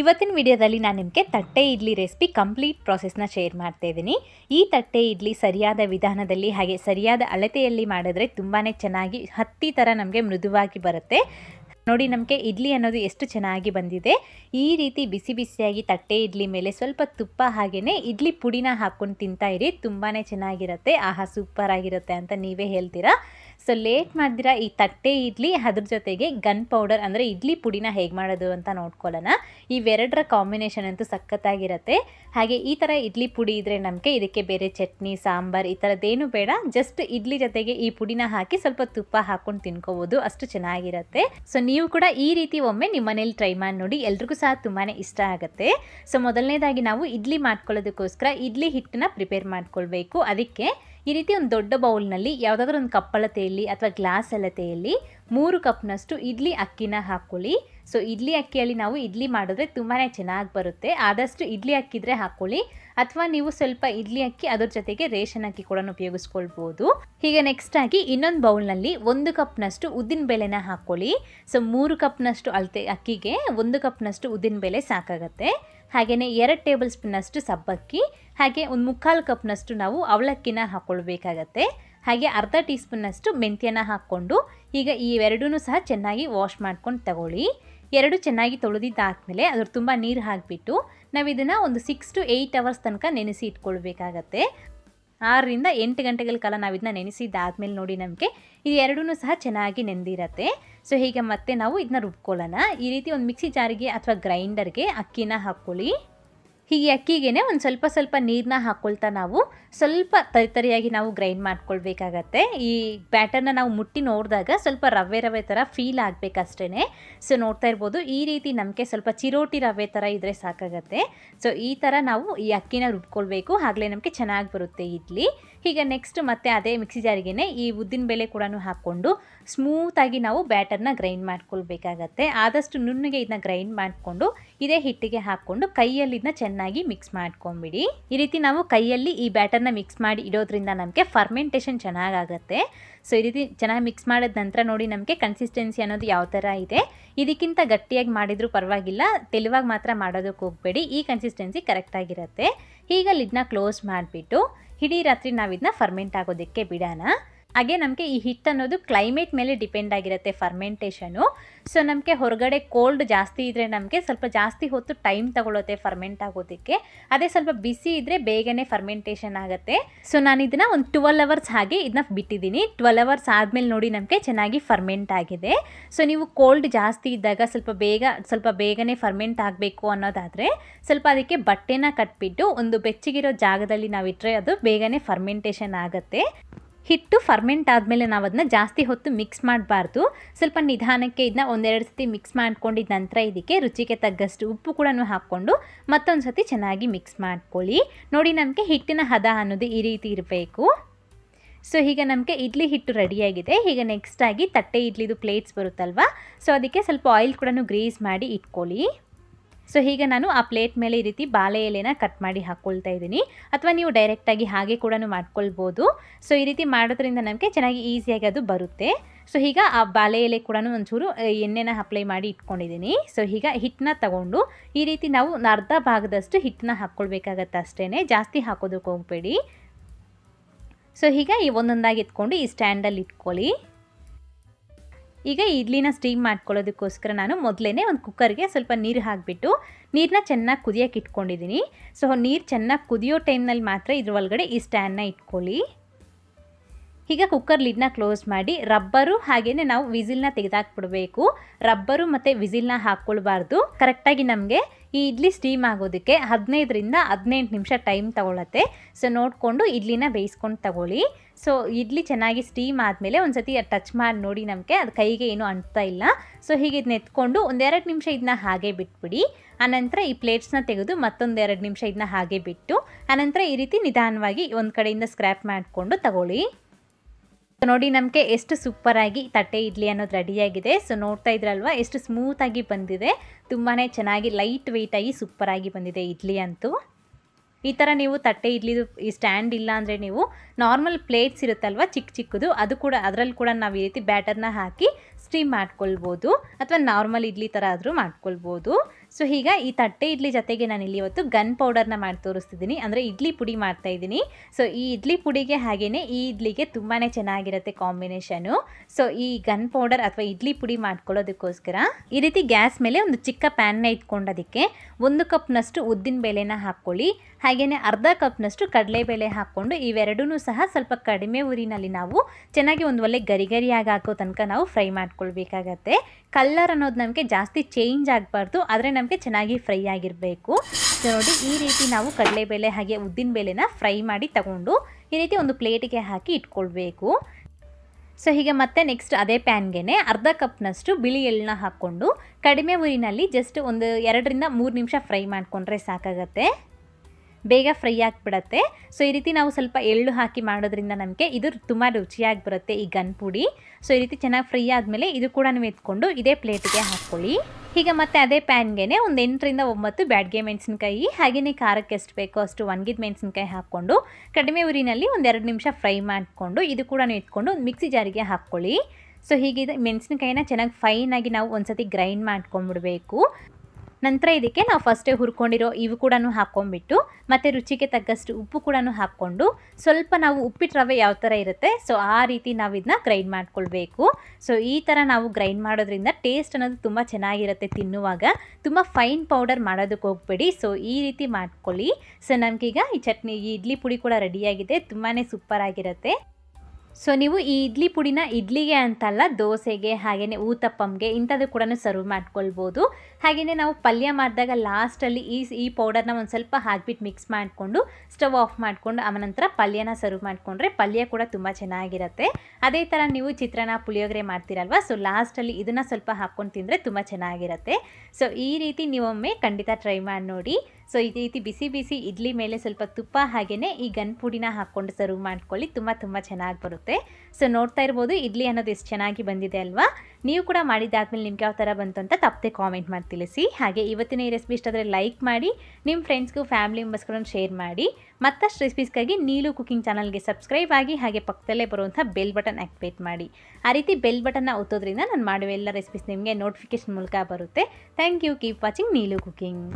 ಇವತ್ತಿನ ವಿಡಿಯೋದಲ್ಲಿ ನಾನು ನಿಮಗೆ ತಟ್ಟೆ ಇಡ್ಲಿ ರೆಸಿಪಿ ಕಂಪ್ಲೀಟ್ ಪ್ರಾಸೆಸ್ನ ಶೇರ್ ಮಾಡ್ತಾ ಇದ್ದೀನಿ ಈ ತಟ್ಟೆ ಇಡ್ಲಿ ಸರಿಯಾದ ವಿಧಾನದಲ್ಲಿ ಹಾಗೆ ಸರಿಯಾದ ಅಳತೆಯಲ್ಲಿ ಮಾಡಿದ್ರೆ ತುಂಬಾ ಚೆನ್ನಾಗಿ ಹತ್ತಿ ಥರ ನಮಗೆ ಮೃದುವಾಗಿ ಬರುತ್ತೆ ನೋಡಿ ನಮಗೆ ಇಡ್ಲಿ ಅನ್ನೋದು ಎಷ್ಟು ಚೆನ್ನಾಗಿ ಬಂದಿದೆ ಈ ರೀತಿ ಬಿಸಿ ಬಿಸಿಯಾಗಿ ತಟ್ಟೆ ಇಡ್ಲಿ ಮೇಲೆ ಸ್ವಲ್ಪ ತುಪ್ಪ ಹಾಗೆಯೇ ಇಡ್ಲಿ ಪುಡಿನ ಹಾಕ್ಕೊಂಡು ತಿಂತಾಯಿರಿ ತುಂಬಾ ಚೆನ್ನಾಗಿರುತ್ತೆ ಆಹಾ ಸೂಪರ್ ಆಗಿರುತ್ತೆ ಅಂತ ನೀವೇ ಹೇಳ್ತೀರಾ ಸೊ ಲೇಟ್ ಮಾಡಿದಿರ ಈ ತಟ್ಟೆ ಇಡ್ಲಿ ಅದ್ರ ಜೊತೆಗೆ ಗನ್ ಪೌಡರ್ ಅಂದರೆ ಇಡ್ಲಿ ಪುಡಿನ ಹೇಗೆ ಮಾಡೋದು ಅಂತ ನೋಡ್ಕೊಳ್ಳೋಣ ಇವೆರಡರ ಕಾಂಬಿನೇಷನ್ ಅಂತೂ ಸಖತ್ತಾಗಿರುತ್ತೆ ಹಾಗೆ ಈ ಥರ ಇಡ್ಲಿ ಪುಡಿ ಇದ್ದರೆ ನಮಗೆ ಇದಕ್ಕೆ ಬೇರೆ ಚಟ್ನಿ ಸಾಂಬಾರ್ ಈ ಥರದ್ದೇನು ಬೇಡ ಜಸ್ಟ್ ಇಡ್ಲಿ ಜೊತೆಗೆ ಈ ಪುಡಿನ ಹಾಕಿ ಸ್ವಲ್ಪ ತುಪ್ಪ ಹಾಕೊಂಡು ತಿನ್ಕೋಬೋದು ಅಷ್ಟು ಚೆನ್ನಾಗಿರುತ್ತೆ ಸೊ ನೀವು ಕೂಡ ಈ ರೀತಿ ಒಮ್ಮೆ ನಿಮ್ಮ ಮನೇಲಿ ಟ್ರೈ ಮಾಡಿ ನೋಡಿ ಎಲ್ರಿಗೂ ಸಹ ತುಂಬಾ ಇಷ್ಟ ಆಗುತ್ತೆ ಸೊ ಮೊದಲನೇದಾಗಿ ನಾವು ಇಡ್ಲಿ ಮಾಡ್ಕೊಳ್ಳೋದಕ್ಕೋಸ್ಕರ ಇಡ್ಲಿ ಹಿಟ್ಟನ್ನ ಪ್ರಿಪೇರ್ ಮಾಡ್ಕೊಳ್ಬೇಕು ಅದಕ್ಕೆ ಈ ರೀತಿ ಒಂದು ದೊಡ್ಡ ಬೌಲ್ನಲ್ಲಿ ಯಾವುದಾದ್ರೂ ಒಂದು ಕಪ್ಪಳತೆಯಲ್ಲಿ ಅಥವಾ ಗ್ಲಾಸ್ ತೆರಲಿ ಮೂರು ಕಪ್ನಷ್ಟು ಇಡ್ಲಿ ಅಕ್ಕಿನ ಹಾಕ್ಕೊಳ್ಳಿ ಸೊ ಇಡ್ಲಿ ಅಕ್ಕಿಯಲ್ಲಿ ನಾವು ಇಡ್ಲಿ ಮಾಡಿದ್ರೆ ತುಂಬಾ ಚೆನ್ನಾಗಿ ಬರುತ್ತೆ ಆದಷ್ಟು ಇಡ್ಲಿ ಅಕ್ಕಿದ್ರೆ ಹಾಕ್ಕೊಳ್ಳಿ ಅಥವಾ ನೀವು ಸ್ವಲ್ಪ ಇಡ್ಲಿ ಅಕ್ಕಿ ಅದ್ರ ಜೊತೆಗೆ ರೇಷನ್ ಅಕ್ಕಿ ಕೂಡ ಉಪಯೋಗಿಸ್ಕೊಳ್ಬೋದು ಹೀಗೆ ನೆಕ್ಸ್ಟ್ ಆಗಿ ಇನ್ನೊಂದು ಬೌಲ್ನಲ್ಲಿ ಒಂದು ಕಪ್ನಷ್ಟು ಉದ್ದಿನ ಬೇಳೆನ ಹಾಕ್ಕೊಳ್ಳಿ ಸೊ ಮೂರು ಕಪ್ನಷ್ಟು ಅಳತೆ ಅಕ್ಕಿಗೆ ಒಂದು ಕಪ್ನಷ್ಟು ಉದ್ದಿನ ಬೇಳೆ ಸಾಕಾಗತ್ತೆ ಹಾಗೆಯೇ ಎರಡು ಟೇಬಲ್ ಅಷ್ಟು ಸಬ್ಬಕ್ಕಿ ಹಾಗೆ ಒಂದು ಮುಕ್ಕಾಲು ಕಪ್ನಷ್ಟು ನಾವು ಅವಲಕ್ಕಿನ ಹಾಕ್ಕೊಳ್ಬೇಕಾಗತ್ತೆ ಹಾಗೆ ಅರ್ಧ ಟೀ ಸ್ಪೂನ್ನಷ್ಟು ಮೆಂತ್ಯನ ಹಾಕ್ಕೊಂಡು ಈಗ ಈ ಎರಡೂ ಸಹ ಚೆನ್ನಾಗಿ ವಾಶ್ ಮಾಡ್ಕೊಂಡು ತಗೊಳ್ಳಿ ಎರಡು ಚೆನ್ನಾಗಿ ತೊಳೆದಿದ್ದಾದಮೇಲೆ ಅದ್ರ ತುಂಬ ನೀರು ಹಾಕಿಬಿಟ್ಟು ನಾವು ಇದನ್ನು ಒಂದು ಸಿಕ್ಸ್ ಟು ಏಯ್ಟ್ ಅವರ್ಸ್ ತನಕ ನೆನೆಸಿ ಇಟ್ಕೊಳ್ಬೇಕಾಗತ್ತೆ ಆರರಿಂದ ಎಂಟು ಗಂಟೆಗಳ ಕಾಲ ನಾವು ಇದನ್ನ ನೆನೆಸಿದ್ದಾದಮೇಲೆ ನೋಡಿ ನಮಗೆ ಇದು ಎರಡೂ ಸಹ ಚೆನ್ನಾಗಿ ನೆಂದಿರತ್ತೆ ಸೊ ಹೀಗೆ ಮತ್ತೆ ನಾವು ಇದನ್ನ ರುಬ್ಕೊಳ್ಳೋಣ ಈ ರೀತಿ ಒಂದು ಮಿಕ್ಸಿ ಜಾರಿಗೆ ಅಥವಾ ಗ್ರೈಂಡರ್ಗೆ ಅಕ್ಕಿನ ಹಾಕ್ಕೊಳ್ಳಿ ಹೀಗೆ ಅಕ್ಕಿಗೆ ಒಂದು ಸ್ವಲ್ಪ ಸ್ವಲ್ಪ ನೀರನ್ನ ಹಾಕ್ಕೊಳ್ತಾ ನಾವು ಸ್ವಲ್ಪ ತರಿತರಿಯಾಗಿ ನಾವು ಗ್ರೈಂಡ್ ಮಾಡ್ಕೊಳ್ಬೇಕಾಗತ್ತೆ ಈ ಬ್ಯಾಟರ್ನ ನಾವು ಮುಟ್ಟಿ ನೋಡಿದಾಗ ಸ್ವಲ್ಪ ರವೆ ರವೆ ಥರ ಫೀಲ್ ಆಗಬೇಕಷ್ಟೇ ಸೊ ನೋಡ್ತಾ ಇರ್ಬೋದು ಈ ರೀತಿ ನಮಗೆ ಸ್ವಲ್ಪ ಚಿರೋಟಿ ರವೆ ಥರ ಇದ್ದರೆ ಸಾಕಾಗತ್ತೆ ಸೊ ಈ ಥರ ನಾವು ಈ ಅಕ್ಕಿನ ರುಬ್ಕೊಳ್ಬೇಕು ಆಗಲೇ ನಮಗೆ ಚೆನ್ನಾಗಿ ಬರುತ್ತೆ ಇಡ್ಲಿ ಹೀಗೆ ನೆಕ್ಸ್ಟ್ ಮತ್ತೆ ಅದೇ ಮಿಕ್ಸಿ ಜಾರಿಗೆನೆ ಈ ಉದ್ದಿನ ಬೇಳೆ ಕೂಡ ಹಾಕ್ಕೊಂಡು ಸ್ಮೂತಾಗಿ ನಾವು ಬ್ಯಾಟರ್ನ ಗ್ರೈಂಡ್ ಮಾಡ್ಕೊಳ್ಬೇಕಾಗತ್ತೆ ಆದಷ್ಟು ನುಣ್ಣಗೆ ಇದನ್ನ ಗ್ರೈಂಡ್ ಮಾಡಿಕೊಂಡು ಇದೇ ಹಿಟ್ಟಿಗೆ ಹಾಕ್ಕೊಂಡು ಕೈಯಲ್ಲಿ ಇದನ್ನ ಚೆನ್ನಾಗಿ ಮಿಕ್ಸ್ ಮಾಡ್ಕೊಂಬಿಡಿ ಈ ರೀತಿ ನಾವು ಕೈಯಲ್ಲಿ ಈ ಬ್ಯಾಟರ್ನ ಮಿಕ್ಸ್ ಮಾಡಿ ಇಡೋದ್ರಿಂದ ನಮಗೆ ಫರ್ಮೆಂಟೇಷನ್ ಚೆನ್ನಾಗಾಗತ್ತೆ ಸೊ ಈ ರೀತಿ ಚೆನ್ನಾಗಿ ಮಿಕ್ಸ್ ಮಾಡಿದ ನಂತರ ನೋಡಿ ನಮಗೆ ಕನ್ಸಿಸ್ಟೆನ್ಸಿ ಅನ್ನೋದು ಯಾವ ಥರ ಇದೆ ಇದಕ್ಕಿಂತ ಗಟ್ಟಿಯಾಗಿ ಮಾಡಿದರೂ ಪರವಾಗಿಲ್ಲ ತೆಳುವಾಗಿ ಮಾತ್ರ ಮಾಡೋದಕ್ಕೆ ಹೋಗಬೇಡಿ ಈ ಕನ್ಸಿಸ್ಟೆನ್ಸಿ ಕರೆಕ್ಟಾಗಿರುತ್ತೆ ಈಗ ಇದನ್ನ ಕ್ಲೋಸ್ ಮಾಡಿಬಿಟ್ಟು ಇಡೀ ರಾತ್ರಿ ನಾವು ಇದನ್ನ ಫರ್ಮೆಂಟ್ ಆಗೋದಕ್ಕೆ ಬಿಡೋಣ ಹಾಗೆ ನಮಗೆ ಈ ಹಿಟ್ಟು ಅನ್ನೋದು ಕ್ಲೈಮೇಟ್ ಮೇಲೆ ಡಿಪೆಂಡ್ ಆಗಿರುತ್ತೆ ಫರ್ಮೆಂಟೇಷನು ಸೊ ನಮಗೆ ಹೊರಗಡೆ ಕೋಲ್ಡ್ ಜಾಸ್ತಿ ಇದ್ದರೆ ನಮಗೆ ಸ್ವಲ್ಪ ಜಾಸ್ತಿ ಹೊತ್ತು ಟೈಮ್ ತಗೊಳ್ಳುತ್ತೆ ಫರ್ಮೆಂಟ್ ಆಗೋದಕ್ಕೆ ಅದೇ ಸ್ವಲ್ಪ ಬಿಸಿ ಇದ್ದರೆ ಬೇಗನೆ ಫರ್ಮೆಂಟೇಷನ್ ಆಗುತ್ತೆ ಸೊ ನಾನು ಇದನ್ನು ಒಂದು ಟ್ವೆಲ್ ಅವರ್ಸ್ ಹಾಗೆ ಇದನ್ನ ಬಿಟ್ಟಿದ್ದೀನಿ ಟ್ವೆಲ್ ಅವರ್ಸ್ ಆದಮೇಲೆ ನೋಡಿ ನಮಗೆ ಚೆನ್ನಾಗಿ ಫರ್ಮೆಂಟ್ ಆಗಿದೆ ಸೊ ನೀವು ಕೋಲ್ಡ್ ಜಾಸ್ತಿ ಇದ್ದಾಗ ಸ್ವಲ್ಪ ಬೇಗ ಸ್ವಲ್ಪ ಬೇಗನೆ ಫರ್ಮೆಂಟ್ ಆಗಬೇಕು ಅನ್ನೋದಾದರೆ ಸ್ವಲ್ಪ ಅದಕ್ಕೆ ಬಟ್ಟೆನ ಕಟ್ಬಿಟ್ಟು ಒಂದು ಬೆಚ್ಚಗಿರೋ ಜಾಗದಲ್ಲಿ ನಾವು ಇಟ್ಟರೆ ಅದು ಬೇಗನೆ ಫರ್ಮೆಂಟೇಷನ್ ಆಗುತ್ತೆ ಹಿಟ್ಟು ಫರ್ಮೆಂಟ್ ಆದಮೇಲೆ ನಾವು ಅದನ್ನ ಜಾಸ್ತಿ ಹೊತ್ತು ಮಿಕ್ಸ್ ಮಾಡಬಾರ್ದು ಸ್ವಲ್ಪ ನಿಧಾನಕ್ಕೆ ಇದನ್ನ ಒಂದೆರಡು ಸತಿ ಮಿಕ್ಸ್ ಮಾಡ್ಕೊಂಡಿದ್ದ ನಂತರ ಇದಕ್ಕೆ ರುಚಿಗೆ ತಗ್ಗಷ್ಟು ಉಪ್ಪು ಕೂಡ ಹಾಕ್ಕೊಂಡು ಮತ್ತೊಂದು ಸತಿ ಚೆನ್ನಾಗಿ ಮಿಕ್ಸ್ ಮಾಡ್ಕೊಳ್ಳಿ ನೋಡಿ ನಮಗೆ ಹಿಟ್ಟಿನ ಹದ ಅನ್ನೋದು ಈ ರೀತಿ ಇರಬೇಕು ಸೊ ಈಗ ನಮಗೆ ಇಡ್ಲಿ ಹಿಟ್ಟು ರೆಡಿಯಾಗಿದೆ ಈಗ ನೆಕ್ಸ್ಟಾಗಿ ತಟ್ಟೆ ಇಡ್ಲಿದು ಪ್ಲೇಟ್ಸ್ ಬರುತ್ತಲ್ವ ಸೊ ಅದಕ್ಕೆ ಸ್ವಲ್ಪ ಆಯಿಲ್ ಕೂಡ ಗ್ರೀಸ್ ಮಾಡಿ ಇಟ್ಕೊಳ್ಳಿ ಸೊ ಹೀಗೆ ನಾನು ಆ ಪ್ಲೇಟ್ ಮೇಲೆ ಈ ರೀತಿ ಬಾಳೆ ಎಲೆನ ಕಟ್ ಮಾಡಿ ಹಾಕ್ಕೊಳ್ತಾ ಇದ್ದೀನಿ ಅಥವಾ ನೀವು ಡೈರೆಕ್ಟಾಗಿ ಹಾಗೆ ಕೂಡ ಮಾಡ್ಕೊಳ್ಬೋದು ಸೊ ಈ ರೀತಿ ಮಾಡೋದ್ರಿಂದ ನಮಗೆ ಚೆನ್ನಾಗಿ ಈಸಿಯಾಗಿ ಅದು ಬರುತ್ತೆ ಸೊ ಈಗ ಆ ಬಾಳೆ ಎಲೆ ಕೂಡ ಒಂಚೂರು ಎಣ್ಣೆನ ಅಪ್ಲೈ ಮಾಡಿ ಇಟ್ಕೊಂಡಿದ್ದೀನಿ ಸೊ ಈಗ ಹಿಟ್ಟನ್ನ ತಗೊಂಡು ಈ ರೀತಿ ನಾವು ಅರ್ಧ ಭಾಗದಷ್ಟು ಹಿಟ್ಟನ್ನ ಹಾಕ್ಕೊಳ್ಬೇಕಾಗತ್ತೆ ಅಷ್ಟೇ ಜಾಸ್ತಿ ಹಾಕೋದಕ್ಕೆ ಹೋಗಬೇಡಿ ಸೊ ಹೀಗೆ ಈ ಒಂದೊಂದಾಗಿ ಇಟ್ಕೊಂಡು ಈ ಸ್ಟ್ಯಾಂಡಲ್ಲಿ ಇಟ್ಕೊಳ್ಳಿ ಈಗ ಇಡ್ಲಿನ ಸ್ಟೀಮ್ ಮಾಡ್ಕೊಳ್ಳೋದಕ್ಕೋಸ್ಕರ ನಾನು ಮೊದಲೇ ಒಂದು ಕುಕ್ಕರ್ಗೆ ಸ್ವಲ್ಪ ನೀರು ಹಾಕಿಬಿಟ್ಟು ನೀರನ್ನ ಚೆನ್ನಾಗಿ ಕುದಿಯೋಕೆ ಇಟ್ಕೊಂಡಿದ್ದೀನಿ ಸೊ ನೀರು ಚೆನ್ನಾಗಿ ಕುದಿಯೋ ಟೈಮ್ನಲ್ಲಿ ಮಾತ್ರ ಇದ್ರ ಒಳಗಡೆ ಈ ಸ್ಟ್ಯಾಂಡನ್ನ ಇಟ್ಕೊಳ್ಳಿ ಹೀಗೆ ಕುಕ್ಕರ್ ಲಿಡ್ನ ಕ್ಲೋಸ್ ಮಾಡಿ ರಬ್ಬರು ಹಾಗೆಯೇ ನಾವು ವಿಸಿಲ್ನ ತೆಗೆದಾಕ್ಬಿಡಬೇಕು ರಬ್ಬರು ಮತ್ತು ವಿಸಿಲ್ನ ಹಾಕ್ಕೊಳ್ಬಾರ್ದು ಕರೆಕ್ಟಾಗಿ ನಮಗೆ ಈ ಇಡ್ಲಿ ಸ್ಟೀಮ್ ಆಗೋದಕ್ಕೆ ಹದಿನೈದರಿಂದ ಹದಿನೆಂಟು ನಿಮಿಷ ಟೈಮ್ ತಗೊಳತ್ತೆ ಸೊ ನೋಡಿಕೊಂಡು ಇಡ್ಲಿನ ಬೇಯಿಸ್ಕೊಂಡು ತಗೊಳ್ಳಿ ಸೊ ಇಡ್ಲಿ ಚೆನ್ನಾಗಿ ಸ್ಟೀಮ್ ಆದಮೇಲೆ ಒಂದು ಸತಿ ಟಚ್ ಮಾಡಿ ನೋಡಿ ನಮಗೆ ಅದು ಕೈಗೆ ಏನು ಅಂಟ್ತಾ ಇಲ್ಲ ಸೊ ಹೀಗೆ ಇದನ್ನ ಎತ್ಕೊಂಡು ಒಂದೆರಡು ನಿಮಿಷ ಇದನ್ನ ಹಾಗೆ ಬಿಟ್ಬಿಡಿ ಆನಂತರ ಈ ಪ್ಲೇಟ್ಸ್ನ ತೆಗೆದು ಮತ್ತೊಂದೆರಡು ನಿಮಿಷ ಇದನ್ನ ಹಾಗೆ ಬಿಟ್ಟು ಆನಂತರ ಈ ರೀತಿ ನಿಧಾನವಾಗಿ ಒಂದು ಕಡೆಯಿಂದ ಸ್ಕ್ರ್ಯಾಪ್ ಮಾಡಿಕೊಂಡು ತಗೊಳ್ಳಿ ನೋಡಿ ನಮಗೆ ಎಷ್ಟು ಸೂಪರಾಗಿ ತಟ್ಟೆ ಇಡ್ಲಿ ಅನ್ನೋದು ರೆಡಿಯಾಗಿದೆ ಸೊ ನೋಡ್ತಾ ಇದ್ರಲ್ವಾ ಎಷ್ಟು ಸ್ಮೂತಾಗಿ ಬಂದಿದೆ ತುಂಬಾ ಚೆನ್ನಾಗಿ ಲೈಟ್ ವೆಯ್ಟಾಗಿ ಸೂಪರಾಗಿ ಬಂದಿದೆ ಇಡ್ಲಿ ಅಂತೂ ಈ ಥರ ನೀವು ತಟ್ಟೆ ಇಡ್ಲಿದು ಈ ಸ್ಟ್ಯಾಂಡ್ ಇಲ್ಲ ಅಂದರೆ ನೀವು ನಾರ್ಮಲ್ ಪ್ಲೇಟ್ಸ್ ಇರುತ್ತಲ್ವ ಚಿಕ್ಕ ಚಿಕ್ಕದು ಅದು ಕೂಡ ಅದರಲ್ಲಿ ಕೂಡ ನಾವು ಈ ರೀತಿ ಬ್ಯಾಟರ್ನ ಹಾಕಿ ಸ್ಟೀಮ್ ಮಾಡ್ಕೊಳ್ಬೋದು ಅಥವಾ ನಾರ್ಮಲ್ ಇಡ್ಲಿ ಥರ ಆದರೂ ಮಾಡ್ಕೊಳ್ಬೋದು ಸೊ ಈಗ ಈ ತಟ್ಟೆ ಇಡ್ಲಿ ಜೊತೆಗೆ ನಾನು ಇಲ್ಲಿ ಇವತ್ತು ಗನ್ ಪೌಡರ್ನ ಮಾಡಿ ತೋರಿಸ್ತಿದ್ದೀನಿ ಅಂದರೆ ಇಡ್ಲಿ ಪುಡಿ ಮಾಡ್ತಾ ಇದ್ದೀನಿ ಸೊ ಈ ಇಡ್ಲಿ ಪುಡಿಗೆ ಹಾಗೆಯೇ ಈ ಇಡ್ಲಿಗೆ ತುಂಬಾ ಚೆನ್ನಾಗಿರುತ್ತೆ ಕಾಂಬಿನೇಷನು ಸೊ ಈ ಗನ್ ಪೌಡರ್ ಅಥವಾ ಇಡ್ಲಿ ಪುಡಿ ಮಾಡ್ಕೊಳ್ಳೋದಕ್ಕೋಸ್ಕರ ಈ ರೀತಿ ಗ್ಯಾಸ್ ಮೇಲೆ ಒಂದು ಚಿಕ್ಕ ಪ್ಯಾನ್ನ ಇಟ್ಕೊಂಡೋದಕ್ಕೆ ಒಂದು ಕಪ್ನಷ್ಟು ಉದ್ದಿನ ಬೇಳೆನ ಹಾಕ್ಕೊಳ್ಳಿ ಹಾಗೆಯೇ ಅರ್ಧ ಕಪ್ನಷ್ಟು ಕಡಲೆಬೇಳೆ ಹಾಕ್ಕೊಂಡು ಇವೆರಡೂ ಸಹ ಸ್ವಲ್ಪ ಕಡಿಮೆ ಉರಿನಲ್ಲಿ ನಾವು ಚೆನ್ನಾಗಿ ಒಂದು ಒಳ್ಳೆ ಗರಿ ಗರಿಯಾಗಿ ಹಾಕೋ ತನಕ ನಾವು ಫ್ರೈ ಮಾಡ್ಕೊಳ್ಬೇಕಾಗತ್ತೆ ಕಲ್ಲರ್ ಅನ್ನೋದು ನಮಗೆ ಜಾಸ್ತಿ ಚೇಂಜ್ ಆಗಬಾರ್ದು ಆದರೆ ನಮಗೆ ಚೆನ್ನಾಗಿ ಫ್ರೈ ಆಗಿರಬೇಕು ನೋಡಿ ಈ ರೀತಿ ನಾವು ಕಡಲೆಬೇಳೆ ಹಾಗೆ ಉದ್ದಿನ ಬೇಳೆನ ಫ್ರೈ ಮಾಡಿ ತಗೊಂಡು ಈ ರೀತಿ ಒಂದು ಪ್ಲೇಟಿಗೆ ಹಾಕಿ ಇಟ್ಕೊಳ್ಬೇಕು ಸೊ ಹೀಗೆ ಮತ್ತೆ ನೆಕ್ಸ್ಟ್ ಅದೇ ಪ್ಯಾನ್ಗೆ ಅರ್ಧ ಕಪ್ನಷ್ಟು ಬಿಳಿ ಎಳ್ಳನ್ನ ಹಾಕ್ಕೊಂಡು ಕಡಿಮೆ ಉರಿನಲ್ಲಿ ಜಸ್ಟ್ ಒಂದು ಎರಡರಿಂದ ಮೂರು ನಿಮಿಷ ಫ್ರೈ ಮಾಡಿಕೊಂಡ್ರೆ ಸಾಕಾಗತ್ತೆ ಬೇಗ ಫ್ರೈ ಆಗಿಬಿಡತ್ತೆ ಸೊ ಈ ರೀತಿ ನಾವು ಸ್ವಲ್ಪ ಎಳ್ಳು ಹಾಕಿ ಮಾಡೋದ್ರಿಂದ ನಮಗೆ ಇದು ತುಂಬ ರುಚಿಯಾಗಿ ಬರುತ್ತೆ ಈ ಗನ್ ಪುಡಿ ಸೊ ಈ ರೀತಿ ಚೆನ್ನಾಗಿ ಫ್ರೈ ಆದಮೇಲೆ ಇದು ಕೂಡ ನೀವು ಎತ್ಕೊಂಡು ಇದೇ ಪ್ಲೇಟಿಗೆ ಹಾಕ್ಕೊಳ್ಳಿ ಈಗ ಮತ್ತೆ ಅದೇ ಪ್ಯಾನ್ಗೆ ಒಂದು ಎಂಟರಿಂದ ಒಂಬತ್ತು ಬ್ಯಾಡ್ಗೆ ಮೆಣಸಿನ್ಕಾಯಿ ಹಾಗೆಯೇ ಖಾರಕ್ಕೆ ಎಷ್ಟು ಬೇಕೋ ಅಷ್ಟು ಒಣಗಿದ ಮೆಣಸಿನ್ಕಾಯಿ ಹಾಕ್ಕೊಂಡು ಕಡಿಮೆ ಉರಿನಲ್ಲಿ ಒಂದೆರಡು ನಿಮಿಷ ಫ್ರೈ ಮಾಡಿಕೊಂಡು ಇದು ಕೂಡ ಇಟ್ಕೊಂಡು ಒಂದು ಮಿಕ್ಸಿ ಜಾರಿಗೆ ಹಾಕ್ಕೊಳ್ಳಿ ಸೊ ಹೀಗಿದೆ ಮೆಣಸಿನಕಾಯಿನ ಚೆನ್ನಾಗಿ ಫೈನಾಗಿ ನಾವು ಒಂದ್ಸತಿ ಗ್ರೈಂಡ್ ಮಾಡ್ಕೊಂಡ್ಬಿಡ್ಬೇಕು ನಂತರ ಇದಕ್ಕೆ ನಾವು ಫಸ್ಟೇ ಹುರ್ಕೊಂಡಿರೋ ಇವು ಕೂಡ ಹಾಕ್ಕೊಂಡ್ಬಿಟ್ಟು ಮತ್ತು ರುಚಿಗೆ ತಕ್ಕಷ್ಟು ಉಪ್ಪು ಕೂಡ ಹಾಕ್ಕೊಂಡು ಸ್ವಲ್ಪ ನಾವು ಉಪ್ಪಿಟ್ಟು ರವೆ ಯಾವ ಥರ ಇರುತ್ತೆ ಸೊ ಆ ರೀತಿ ನಾವು ಇದನ್ನ ಗ್ರೈಂಡ್ ಮಾಡ್ಕೊಳ್ಬೇಕು ಸೊ ಈ ಥರ ನಾವು ಗ್ರೈಂಡ್ ಮಾಡೋದ್ರಿಂದ ಟೇಸ್ಟ್ ಅನ್ನೋದು ತುಂಬ ಚೆನ್ನಾಗಿರುತ್ತೆ ತಿನ್ನುವಾಗ ತುಂಬ ಫೈನ್ ಪೌಡರ್ ಮಾಡೋದಕ್ಕೆ ಹೋಗಬೇಡಿ ಸೊ ಈ ರೀತಿ ಮಾಡ್ಕೊಳ್ಳಿ ಸೊ ನಮಗೀಗ ಈ ಚಟ್ನಿ ಈ ಇಡ್ಲಿ ಪುಡಿ ಕೂಡ ರೆಡಿಯಾಗಿದೆ ತುಂಬಾ ಸೂಪರ್ ಆಗಿರುತ್ತೆ ಸೊ ನೀವು ಈ ಇಡ್ಲಿ ಪುಡಿನ ಇಡ್ಲಿಗೆ ಅಂತಲ್ಲ ದೋಸೆಗೆ ಹಾಗೆಯೇ ಊತಪ್ಪಮ್ಗೆ ಇಂಥದ್ದು ಕೂಡ ಸರ್ವ್ ಮಾಡ್ಕೊಳ್ಬೋದು ಹಾಗೆಯೇ ನಾವು ಪಲ್ಯ ಮಾಡಿದಾಗ ಲಾಸ್ಟಲ್ಲಿ ಈ ಈ ಪೌಡರ್ನ ಒಂದು ಸ್ವಲ್ಪ ಹಾಕಿಬಿಟ್ಟು ಮಿಕ್ಸ್ ಮಾಡಿಕೊಂಡು ಸ್ಟವ್ ಆಫ್ ಮಾಡಿಕೊಂಡು ಆನಂತರ ಪಲ್ಯನ ಸರ್ವ್ ಮಾಡಿಕೊಂಡ್ರೆ ಪಲ್ಯ ಕೂಡ ತುಂಬ ಚೆನ್ನಾಗಿರುತ್ತೆ ಅದೇ ಥರ ನೀವು ಚಿತ್ರಾನ್ನ ಪುಳಿಯೋಗರೆ ಮಾಡ್ತೀರಲ್ವ ಸೊ ಲಾಸ್ಟಲ್ಲಿ ಇದನ್ನು ಸ್ವಲ್ಪ ಹಾಕ್ಕೊಂಡು ತಿಂದರೆ ತುಂಬ ಚೆನ್ನಾಗಿರುತ್ತೆ ಸೊ ಈ ರೀತಿ ನೀವೊಮ್ಮೆ ಖಂಡಿತ ಟ್ರೈ ಮಾಡಿ ನೋಡಿ ಸೊ ಇದೇ ರೀತಿ ಬಿಸಿ ಬಿಸಿ ಇಡ್ಲಿ ಮೇಲೆ ಸ್ವಲ್ಪ ತುಪ್ಪ ಹಾಗೆಯೇ ಈ ಗನ್ ಪುಡಿನ ಹಾಕ್ಕೊಂಡು ಸರ್ವ್ ಮಾಡ್ಕೊಳ್ಳಿ ತುಂಬ ತುಂಬ ಚೆನ್ನಾಗಿ ಬರುತ್ತೆ ಸೊ ನೋಡ್ತಾ ಇರ್ಬೋದು ಇಡ್ಲಿ ಅನ್ನೋದು ಎಷ್ಟು ಚೆನ್ನಾಗಿ ಬಂದಿದೆ ಅಲ್ವಾ ನೀವು ಕೂಡ ಮಾಡಿದ್ದಾದ್ಮೇಲೆ ನಿಮ್ಗೆ ಯಾವ ಥರ ಬಂತು ಅಂತ ತಪ್ಪದೆ ಕಾಮೆಂಟ್ ಮಾಡಿ ತಿಳಿಸಿ ಹಾಗೆ ಇವತ್ತಿನ ಈ ರೆಸಿಪಿ ಇಷ್ಟಾದರೆ ಲೈಕ್ ಮಾಡಿ ನಿಮ್ಮ ಫ್ರೆಂಡ್ಸ್ಗೂ ಫ್ಯಾಮಿಲಿ ಮೆಂಬರ್ಸ್ಗಳನ್ನು ಶೇರ್ ಮಾಡಿ ಮತ್ತಷ್ಟು ರೆಸಿಪೀಸ್ಗಾಗಿ ನೀಲು ಕುಕಿಂಗ್ ಚಾನಲ್ಗೆ ಸಬ್ಸ್ಕ್ರೈಬ್ ಆಗಿ ಹಾಗೆ ಪಕ್ಕದಲ್ಲೇ ಬರುವಂಥ ಬೆಲ್ ಬಟನ್ ಆ್ಯಕ್ಟಿವೇಟ್ ಮಾಡಿ ಆ ರೀತಿ ಬೆಲ್ ಬಟನ್ನ ಒತ್ತೋದ್ರಿಂದ ನಾನು ಮಾಡುವ ಎಲ್ಲ ರೆಸಿಪೀಸ್ ನಿಮಗೆ ನೋಟಿಫಿಕೇಶನ್ ಮೂಲಕ ಬರುತ್ತೆ thank you keep watching Neelu cooking